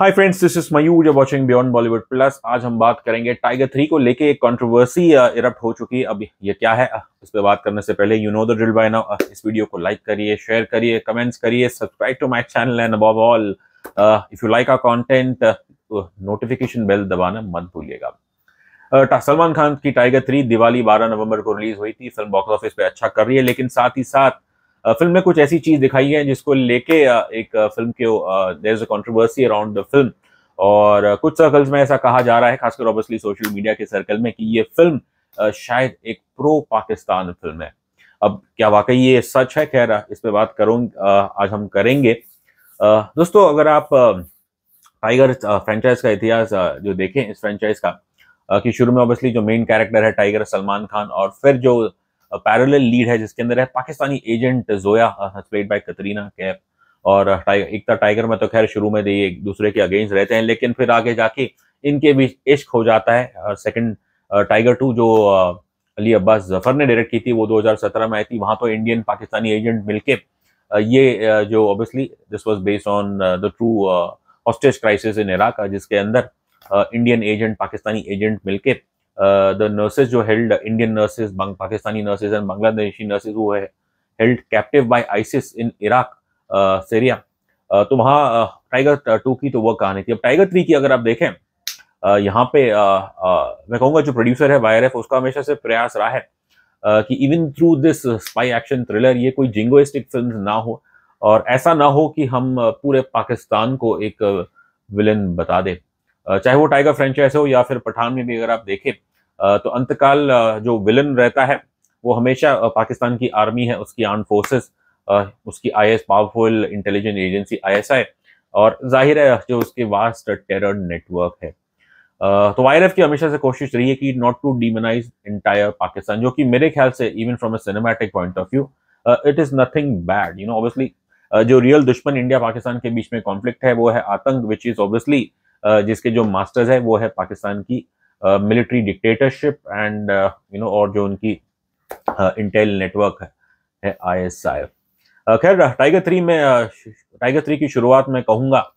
Hi friends this is Mayur you're watching beyond Bollywood plus आज हम बात करेंगे टाइगर थ्री को लेके एक कंट्रोवर्सी इरप्ट uh, हो चुकी है अब ये क्या है uh, इस पर बात करने से पहले you know the drill by now इस वीडियो को लाइक करिए शेयर करिए कमेंट्स करिए subscribe to my channel and above all if you like our content notification bell दबाना मत भूलिएगा uh, सलमान खान की टाइगर थ्री दिवाली 12 नवंबर को रिलीज हुई थी फिल्म बॉक्स ऑफिस पे अच्छा कर रही है लेकिन साथ ही साथ फिल्म में कुछ ऐसी चीज दिखाई है जिसको लेके एक फिल्म के there is a controversy around the film और कुछ सर्कल्स में ऐसा कहा जा रहा है खासकर ऑब्वियसली सोशल मीडिया के सर्कल में कि ये फिल्म शायद एक प्रो पाकिस्तान फिल्म है अब क्या वाकई ये सच है खैर इस पर बात करूँ आज हम करेंगे दोस्तों अगर आप टाइगर फ्रेंचाइज का इतिहास जो देखें इस फ्रेंचाइज का कि शुरू में ऑब्वियसली जो मेन कैरेक्टर है टाइगर सलमान खान और फिर जो पैरेलल लीड है जिसके अंदर है Pakistani agent Zoya played by Katrina Kaif और एकता टाइगर में तो खैर शुरू में दी एक दूसरे के अगेंस्ट रहते हैं लेकिन फिर आगे जाके इनके बीच इश्क हो जाता है सेकंड टाइगर टू जो अली अब्बास जफर ने डायरेक्ट की थी वो 2017 में आई थी वहां तो इंडियन पाकिस्तानी एजेंट मिलके ये जो obviously this was based on the true hostage crisis in Iraq जिसके अंदर इंडियन एजेंट पाकिस्तानी एजेंट मिलके द नर्सेज जो held Indian nurses Pakistani nurses and Bangladeshi nurses वो है held captive by ISIS in Iraq Syria तो वहाँ टाइगर टू की तो वह कहानी थी अब टाइगर थ्री की अगर आप देखें यहाँ पे आ, आ, मैं कहूँगा जो प्रोड्यूसर है वायर एफ उसका हमेशा से प्रयास रहा है आ, कि even through this spy action thriller ये कोई जिंगोइस्टिक फिल्म ना हो और ऐसा ना हो कि हम पूरे पाकिस्तान को एक विलन बता दें चाहे वो टाइगर फ्रेंचाइज हो या फिर पठान में भी अगर आप देखें तो अंतकाल जो विलन रहता है वो हमेशा पाकिस्तान की आर्मी है उसकी आर्म फोर्सेस उसकी आई पावरफुल इंटेलिजेंस एजेंसी आई और जाहिर है जो उसके वास्ट टेरर नेटवर्क है तो आई की हमेशा से कोशिश रही है कि not to demonise entire Pakistan जो कि मेरे ख्याल से even from a cinematic point of view it is nothing bad you know obviously जो रियल दुश्मन इंडिया पाकिस्तान के बीच में कॉन्फ्लिक्ट है वो है आतंक विच इज़ ऑब्वियसली जिसके जो मास्टर्स है वो है पाकिस्तान की military dictatorship and you know और जो उनकी इंटेल नेटवर्क है, आई एस आई खैर टाइगर थ्री में टाइगर थ्री की शुरुआत में कहूँगा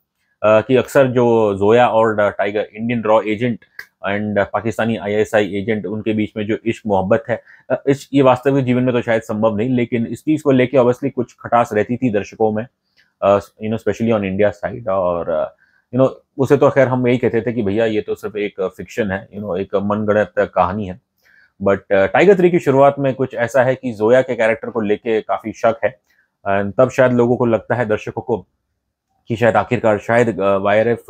कि अक्सर जो जोया और टाइगर इंडियन रॉ agent and Pakistani ISI agent उनके बीच में जो इश्क मोहब्बत है इस ये वास्तविक जीवन में तो शायद संभव नहीं लेकिन इस चीज़ को लेके ऑब्वियसली कुछ खटास रहती थी दर्शकों में you know specially on India side और uh, यू नो उसे तो खैर हम यही कहते थे कि भैया ये तो सिर्फ एक फिक्शन है यू नो एक मनगढ़ंत कहानी है बट टाइगर थ्री की शुरुआत में कुछ ऐसा है कि जोया के कैरेक्टर को लेके काफ़ी शक है तब शायद लोगों को लगता है दर्शकों को कि शायद आखिरकार शायद Y R F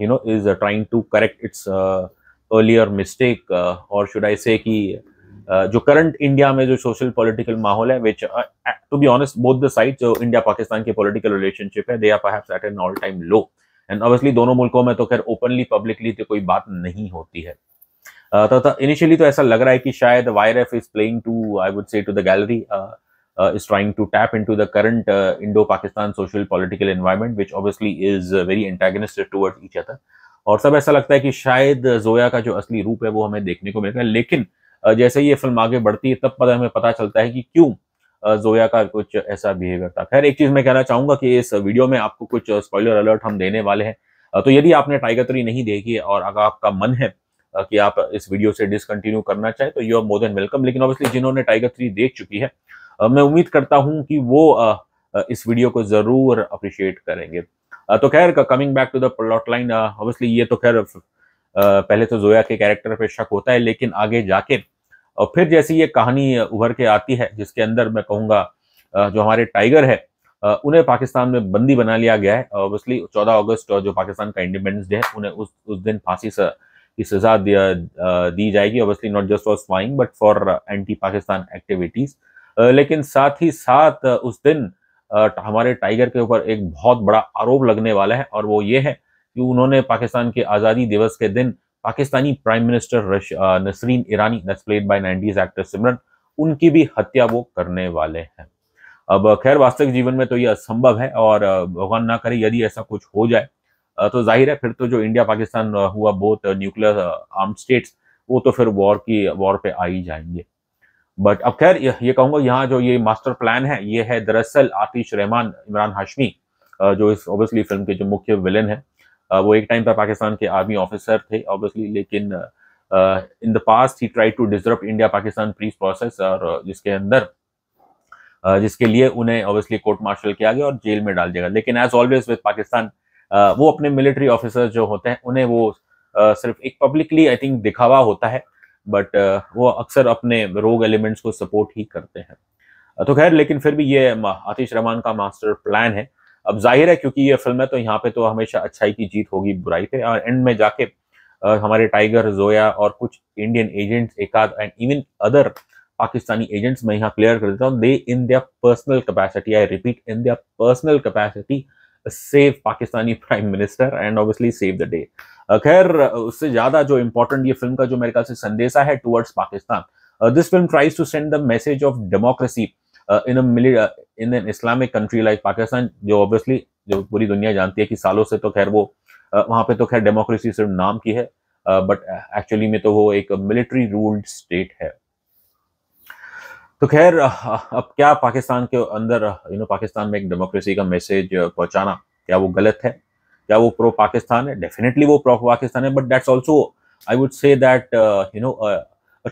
you know is trying to correct its earlier mistake और शुड आई से कि जो करंट इंडिया में जो सोशल पॉलिटिकल माहौल है which to be honest both the side जो इंडिया पाकिस्तान की पॉलिटिकल रिलेशनशिप है they are at an all time low and obviously दोनों मुल्कों में तो खैर ओपनली पब्लिकली तो कोई बात नहीं होती है तो इनिशियली तो, तो ऐसा लग रहा है कि शायद F is playing to I would say to the gallery is trying to tap in to the current Indo Pakistan social political environment which obviously is very very toward each other और सब ऐसा लगता है कि शायद जोया का जो असली रूप है वो हमें देखने को है लेकिन जैसे ही ये फिल्म आगे बढ़ती है तब पता हमें पता चलता है कि क्यों जोया का कुछ ऐसा बिहेवियर था खैर एक चीज मैं कहना चाहूंगा कि इस वीडियो में आपको कुछ स्पॉइलर अलर्ट हम देने वाले हैं तो यदि आपने टाइगर थ्री नहीं देखी और अगर आपका मन है कि आप इस वीडियो से डिसकंटिन्यू करना चाहें तो you are more than welcome लेकिन ऑब्वियसली जिन्होंने टाइगर थ्री देख चुकी है मैं उम्मीद करता हूं कि वो इस वीडियो को जरूर अप्रिशिएट करेंगे तो खैर coming back to the plot line obviously ये तो खैर पहले तो जोया के कैरेक्टर पे शक होता है लेकिन आगे जाके और फिर जैसी ये कहानी उभर के आती है जिसके अंदर मैं कहूँगा जो हमारे टाइगर है उन्हें पाकिस्तान में बंदी बना लिया गया है ऑब्वियसली चौदह अगस्त जो पाकिस्तान का इंडिपेंडेंस डे है उन्हें उस उस दिन फांसी की सजा दी जाएगी obviously not just for spying but for anti Pakistan activities लेकिन साथ ही साथ उस दिन हमारे टाइगर के ऊपर एक बहुत बड़ा आरोप लगने वाला है और वो ये है कि उन्होंने पाकिस्तान के आज़ादी दिवस के दिन Pakistani prime minister Nasreen Irani that's played by nineties actor Simran उनकी भी हत्या वो करने वाले हैं अब खैर वास्तविक जीवन में तो यह असंभव है और भगवान ना करे यदि ऐसा कुछ हो जाए तो जाहिर है फिर तो जो इंडिया पाकिस्तान हुआ बहुत न्यूक्लियर आर्म स्टेट्स वो तो फिर वॉर की वॉर पे आ ही जाएंगे बट अब खैर ये कहूंगा यहाँ जो ये मास्टर प्लान है ये है दरअसल आतिश रहमान इमरान हाशमी जो इस ऑब्वियसली फिल्म के जो मुख्य विलन है Uh, वो एक टाइम पर पाकिस्तान के आर्मी ऑफिसर थे ऑब्वियसली लेकिन in the past he try to deserve India Pakistan peace process और uh, जिसके अंदर uh, जिसके लिए उन्हें ऑब्वियसली कोर्ट मार्शल किया गया और जेल में डाल दिया गया लेकिन as always with Pakistan uh, वो अपने मिलिट्री ऑफिसर जो होते हैं उन्हें वो सिर्फ एक पब्लिकली आई थिंक दिखावा होता है बट वो अक्सर अपने रोग एलिमेंट्स को सपोर्ट ही करते हैं तो खैर लेकिन फिर भी ये आतिश रहमान का मास्टर प्लान है अब जाहिर है क्योंकि ये फिल्म है तो यहाँ पे तो हमेशा अच्छाई की जीत होगी बुराई पे और एंड में जाके हमारे टाइगर जोया और कुछ इंडियन एजेंट्स एकाद and even other Pakistani agents मैं यहाँ क्लियर कर देता हूँ they in their personal capacity I repeat in their personal capacity save Pakistani prime minister and obviously save the day खैर उससे ज्यादा जो इंपॉर्टेंट ये फिल्म का जो मेरे ख्याल से संदेशा है towards Pakistan this film tries to send the message of democracy in मिली in an Islamic country like Pakistan जो ऑब्वियसली जो पूरी दुनिया जानती है कि सालों से तो खैर वो uh, वहाँ पे तो खैर डेमोक्रेसी सिर्फ नाम की है बट uh, एक्चुअली uh, में तो वो एक मिलिट्री रूल्ड स्टेट है तो खैर अब क्या पाकिस्तान के अंदर यू नो पाकिस्तान में एक डेमोक्रेसी का मैसेज पहुंचाना क्या वो गलत है क्या वो प्रो पाकिस्तान है डेफिनेटली वो प्रो पाकिस्तान है but that's also I would say that you know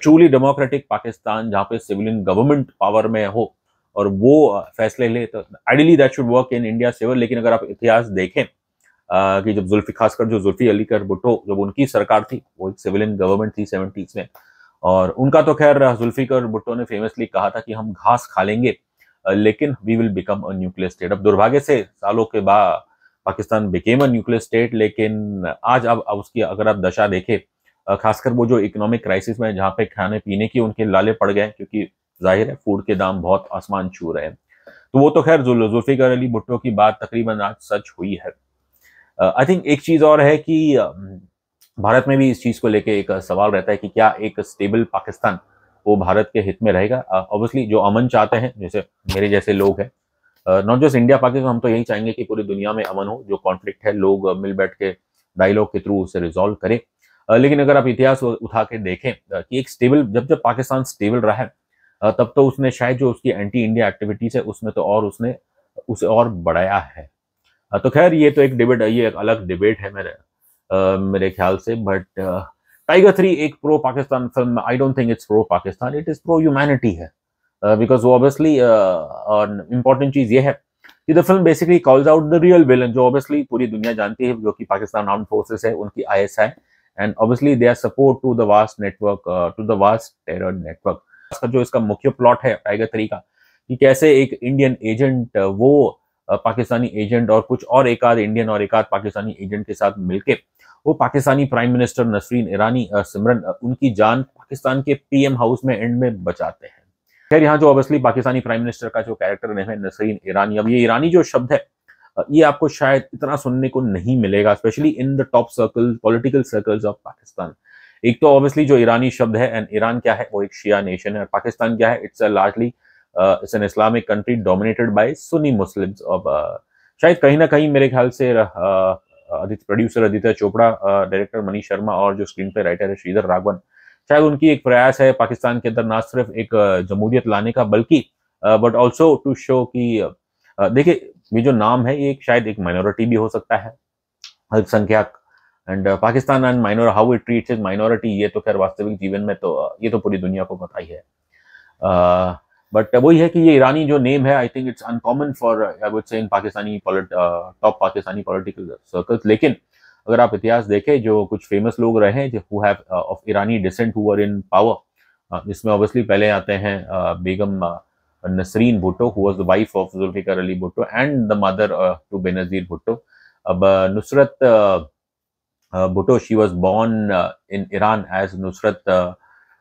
truly democratic Pakistan जहाँ पे सिविलियन गवर्नमेंट पावर में हो और वो फैसले ले तो ideally that should work in India सेवर लेकिन अगर आप इतिहास देखें आ, कि जब जुल्फी खासकर जो जुल्फी अली कर भुट्टो जब उनकी सरकार थी वो एक सिविलियन गवर्नमेंट थी सेवेंटीज में और उनका तो खैर जुल्फी कर भुट्टो ने फेमसली कहा था कि हम घास खा लेंगे लेकिन we will become a nuclear state अब दुर्भाग्य से सालों के बाद Pakistan became a nuclear state लेकिन आज अब उसकी अगर आप दशा देखें खासकर वो जो इकोनॉमिक क्राइसिस में जहाँ पे खाने पीने की उनके लाले पड़ गए क्योंकि जाहिर है फूड के दाम बहुत आसमान छू रहे हैं तो वो तो खैर जुल्फिकर अली भुट्टो की बात तकरीबन आज सच हुई है आई थिंक एक चीज़ और है कि भारत में भी इस चीज़ को लेके एक सवाल रहता है कि क्या एक स्टेबल पाकिस्तान वो भारत के हित में रहेगा ऑब्वियसली जो अमन चाहते हैं जैसे मेरे जैसे लोग हैं नॉट जस्ट इंडिया पाकिस्तान हम तो यही चाहेंगे कि पूरी दुनिया में अमन हो जो कॉन्फ्लिक्ट है लोग मिल बैठ के डायलॉग के थ्रू उसे रिजोल्व करें लेकिन अगर आप इतिहास उठा के देखें कि एक स्टेबल जब जब पाकिस्तान स्टेबल रहा है तब तो उसने शायद जो उसकी एंटी इंडिया एक्टिविटीज है उसमें तो और उसने उसे और बढ़ाया है तो खैर ये तो एक डिबेट ये एक अलग डिबेट है मेरे मेरे ख्याल से बट टाइगर थ्री एक pro Pakistan film I don't think it's pro Pakistan it is pro humanity है बिकॉज वो ऑब्वियसली इंपॉर्टेंट चीज़ ये है कि the film basically calls out the real villain जो ऑब्वियसली पूरी दुनिया जानती है जो कि पाकिस्तान आर्म फोर्सेस है उनकी I S I and obviously they are support to the vast network to the vast terror network खासकर जो इसका मुख्य प्लॉट है टाइगर थ्री का कि कैसे एक इंडियन एजेंट वो पाकिस्तानी एजेंट और कुछ और एक आध इंडियन और एक आध पाकिस्तानी एजेंट के साथ मिलके वो पाकिस्तानी प्राइम मिनिस्टर नसरीन ईरानी सिमरन उनकी जान पाकिस्तान के पीएम हाउस में एंड में बचाते हैं खैर यहाँ जो ऑब्वियसली पाकिस्तानी प्राइम मिनिस्टर का जो कैरेक्टर है नसरीन ईरानी अब ये ईरानी जो शब्द है ये आपको शायद इतना सुनने को नहीं मिलेगा specially in the top circle political circles of Pakistan एक तो ऑब्वियसली जो ईरानी शब्द है एंड ईरान क्या है वो एक शिया नेशन है और पाकिस्तान क्या है it's a largely it's an Islamic country dominated by Sunni Muslim शायद कहीं ना कहीं मेरे ख्याल से uh, Aditya producer Aditya Chopra director uh, Manish Sharma और जो स्क्रीन पे राइटर है श्रीधर राघवन शायद उनकी एक प्रयास है पाकिस्तान के अंदर ना सिर्फ एक uh, जमूरियत लाने का बल्कि बट ऑल्सो टू शो कि देखिए ये जो नाम है ये शायद एक माइनॉरिटी भी हो सकता है अल्पसंख्यक and Pakistan and minor how it treats is minority ये तो खैर वास्तविक जीवन में तो uh, ये तो पूरी दुनिया को पता ही है बट uh, uh, वही है कि ये ईरानी जो नेम है I think it's uncommon for I would say in Pakistani top Pakistani political circles लेकिन अगर आप इतिहास देखें जो कुछ फेमस लोग रहे हैं who have of Irani descent who are in power जिसमें ऑब्वियसली पहले आते हैं uh, Begum uh, Nasreen Bhutto who was the wife of Zulfikar Ali Bhutto and the mother to Benazir Bhutto अब uh, Nusrat uh, Bhutto. She was born uh, in Iran as Nusrat uh,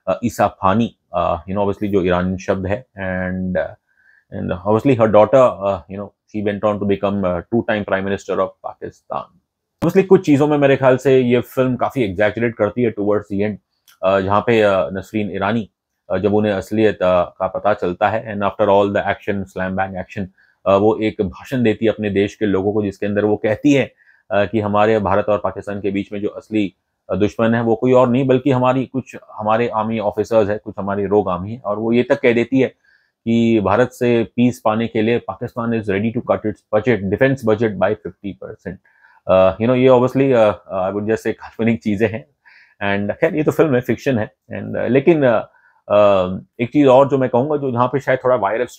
uh, Fani, Uh, you know, obviously, जो Iranian शब्द है and uh, and obviously her daughter, uh, you know, she went on to become two-time Prime Minister of Pakistan. Obviously, कुछ चीज़ों में मेरे ख्याल से ये फिल्म काफ़ी एग्जैक्टेड करती है टूवर्ड्स दी एंड जहाँ पे नसरीन ईरानी जब उन्हें असलियत का पता चलता है and after all the action slam bang action वो एक भाषण देती है अपने देश के लोगों को जिसके अंदर वो कहती है कि हमारे भारत और पाकिस्तान के बीच में जो असली दुश्मन है वो कोई और नहीं बल्कि हमारी कुछ हमारे आर्मी ऑफिसर्स है कुछ हमारी रोग आर्मी है और वो ये तक कह देती है कि भारत से पीस पाने के लिए Pakistan is ready to cut its budget defence budget by fifty percent you know ये obviously I would just say काल्पनिक चीज़ें हैं एंड खैर ये तो फिल्म है फिक्शन है एंड uh, लेकिन uh, uh, एक चीज़ और जो मैं कहूँगा जो यहाँ पे शायद थोड़ा वायरस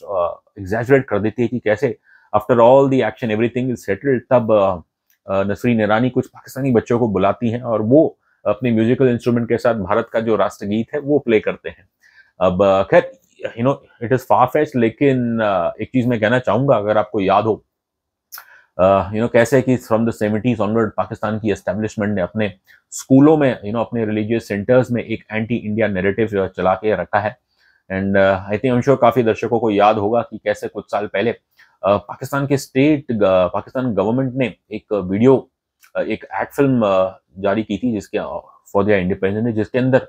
एग्जैजरेट कर देती है कि कैसे after all the action everything is settled तब नसरीन ईरानी कुछ पाकिस्तानी बच्चों को बुलाती हैं और वो अपने म्यूजिकल इंस्ट्रूमेंट के साथ भारत का जो राष्ट्रगीत है वो प्ले करते हैं अब खैर you know it is far fetched लेकिन एक चीज़ मैं कहना चाहूंगा अगर आपको याद हो you uh, know you know, कैसे कि from the seventies onward Pakistan की एस्टेब्लिशमेंट ने अपने स्कूलों में यू you नो know, अपने रिलीजियस सेंटर्स में एक एंटी इंडिया नेरेटिव जो चला के रखा है एंड आई थिंक हम श्योर काफ़ी दर्शकों को याद होगा कि कैसे कुछ साल पहले पाकिस्तान के स्टेट पाकिस्तान गवर्नमेंट ने एक वीडियो एक एक्ट फिल्म जारी की थी जिसके फॉर दिया इंडिपेंडेंस जिसके अंदर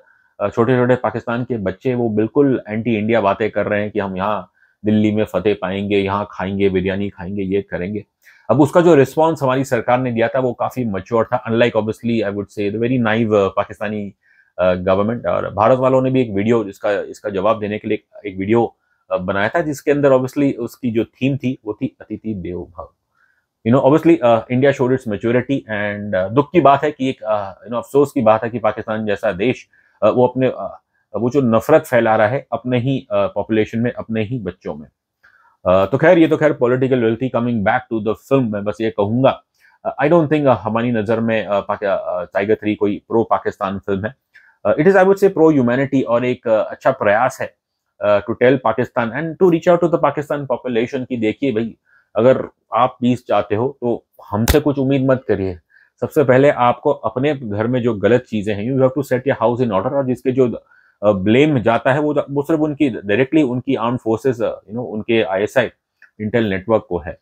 छोटे छोटे पाकिस्तान के बच्चे वो बिल्कुल एंटी इंडिया बातें कर रहे हैं कि हम यहाँ दिल्ली में फतेह पाएंगे यहाँ खाएंगे बिरयानी खाएंगे ये करेंगे अब उसका जो रिस्पॉन्स हमारी सरकार ने दिया था वो काफी मच्योर था unlike obviously I would say very naive Pakistani government और भारत वालों ने भी एक वीडियो जिसका इसका जवाब देने के लिए एक वीडियो बनाया था जिसके अंदर ऑब्वियसली उसकी जो थीम थी वो थी अतिथि देव भव you know obviously India showed its maturity and दुख की बात है कि एक यू नो अफसोस की बात है कि पाकिस्तान जैसा देश uh, वो अपने uh, वो जो नफरत फैला रहा है अपने ही पॉपुलेशन uh, में अपने ही बच्चों में uh, तो खैर ये तो खैर पॉलिटिकल विल थी coming back to the film मैं बस ये कहूंगा आई डोंट थिंक हमारी नज़र में टाइगर थ्री कोई प्रो पाकिस्तान फिल्म है it is I would say pro humanity और एक अच्छा प्रयास है to tell Pakistan and to reach out to the Pakistan population की देखिए भाई अगर आप पीस चाहते हो तो हमसे कुछ उम्मीद मत करिए सबसे पहले आपको अपने घर में जो गलत चीजें हैं you have to set your house in order और जिसके जो ब्लेम uh, जाता है वो वो सिर्फ उनकी डायरेक्टली उनकी आर्म फोर्सेस यू नो उनके आईएसआई इंटेल नेटवर्क को है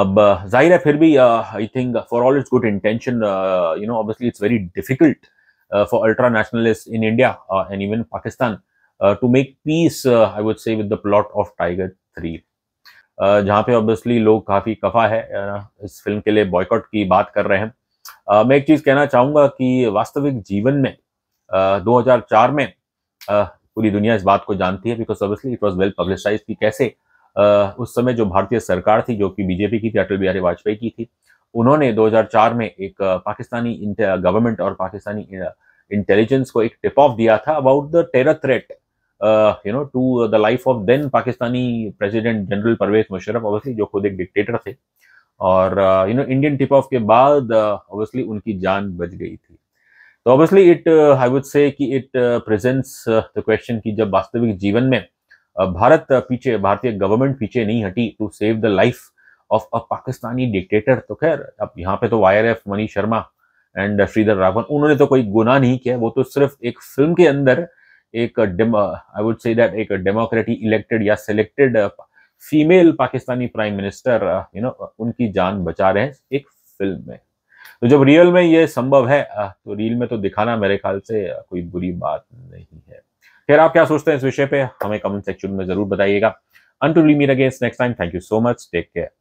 अब uh, जाहिर है फिर भी I think for all its good intention you know obviously it's very difficult for ultra nationalist in India and even Pakistan Uh, to make peace, uh, I would say, with the plot of Tiger 3. Uh, जहाँ पे obviously लोग काफ़ी कफा है इस film के लिए boycott की बात कर रहे हैं मैं एक चीज़ कहना चाहूँगा कि वास्तविक जीवन में 2004 में पूरी दुनिया इस बात को जानती है because obviously it was well publicise कि कैसे उस समय जो भारतीय सरकार थी जो कि बीजेपी की थी अटल बिहारी वाजपेयी की थी उन्होंने 2004 में एक पाकिस्तानी गवर्नमेंट और पाकिस्तानी इंटेलिजेंस को एक टिप ऑफ दिया था about the terror threat uh, you know to uh, the life of then Pakistani President General Parvez Musharraf जो खुद एक डिक्टेटर थे और you know Indian tip off के बाद ऑब्वियसली uh, उनकी जान बच गई थी तो ऑब्वियसली इट आई वुड से कि इट प्रेजेंट्स द क्वेश्चन कि जब वास्तविक जीवन में uh, भारत पीछे भारतीय गवर्नमेंट पीछे नहीं हटी to save the life of a Pakistani dictator तो खैर अब यहाँ पे तो वाई मनीष शर्मा एंड श्रीधर राघवन उन्होंने तो कोई गुना नहीं किया वो तो सिर्फ एक फिल्म के अंदर एक आई वुड से दैट एक डेमोक्रेटिक इलेक्टेड या selected female Pakistani prime minister you know उनकी जान बचा रहे हैं एक फिल्म में तो जब रियल में ये संभव है uh, तो रियल में तो दिखाना मेरे ख्याल से uh, कोई बुरी बात नहीं है फिर आप क्या सोचते हैं इस विषय पे हमें कमेंट सेक्शन में जरूर बताइएगा अनटू लीमी again next time thank you so much take care